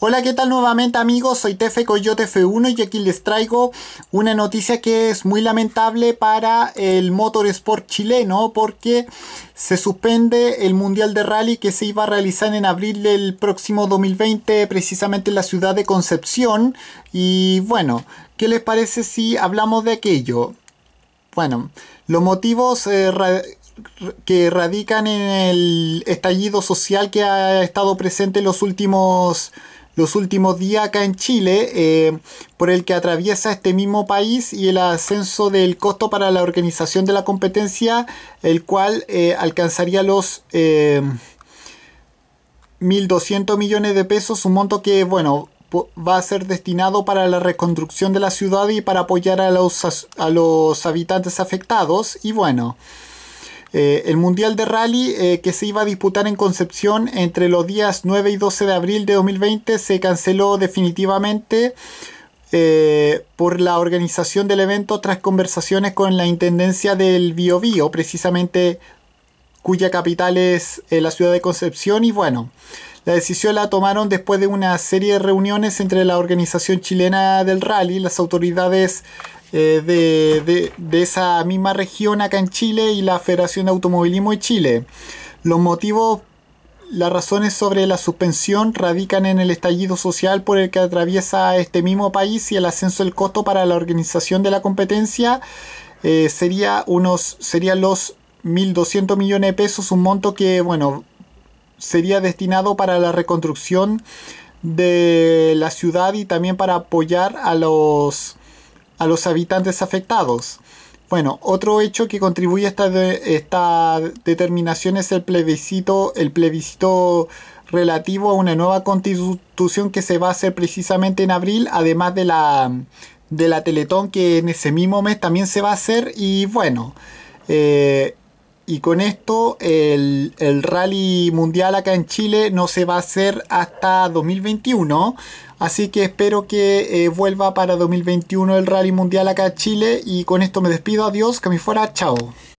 Hola, ¿qué tal nuevamente amigos? Soy Tefe Coyote F1 y aquí les traigo una noticia que es muy lamentable para el motorsport chileno porque se suspende el Mundial de Rally que se iba a realizar en abril del próximo 2020 precisamente en la ciudad de Concepción y bueno, ¿qué les parece si hablamos de aquello? Bueno, los motivos eh, que radican en el estallido social que ha estado presente en los últimos los últimos días acá en Chile, eh, por el que atraviesa este mismo país y el ascenso del costo para la organización de la competencia, el cual eh, alcanzaría los... 1.200 eh, millones de pesos, un monto que, bueno, va a ser destinado para la reconstrucción de la ciudad y para apoyar a los, a los habitantes afectados. Y bueno, eh, el Mundial de Rally eh, que se iba a disputar en Concepción entre los días 9 y 12 de abril de 2020 se canceló definitivamente eh, por la organización del evento tras conversaciones con la Intendencia del Biobío, precisamente cuya capital es eh, la ciudad de Concepción y bueno, la decisión la tomaron después de una serie de reuniones entre la organización chilena del rally, las autoridades eh, de, esa misma región acá en Chile y la Federación de Automovilismo de Chile. Los motivos, las razones sobre la suspensión radican en el estallido social por el que atraviesa este mismo país y el ascenso del costo para la organización de la competencia eh, sería unos, serían los 1.200 millones de pesos, un monto que, bueno, sería destinado para la reconstrucción de la ciudad y también para apoyar a los, a los habitantes afectados. Bueno, otro hecho que contribuye a esta, esta determinación es el plebiscito, el plebiscito relativo a una nueva constitución que se va a hacer precisamente en abril, además de la, de la Teletón que en ese mismo mes también se va a hacer y bueno, eh, y con esto el, rally mundial acá en Chile no se va a hacer hasta 2021. Así que espero que eh, vuelva para 2021 el rally mundial acá en Chile y con esto me despido. Adiós, que me fuera, chao.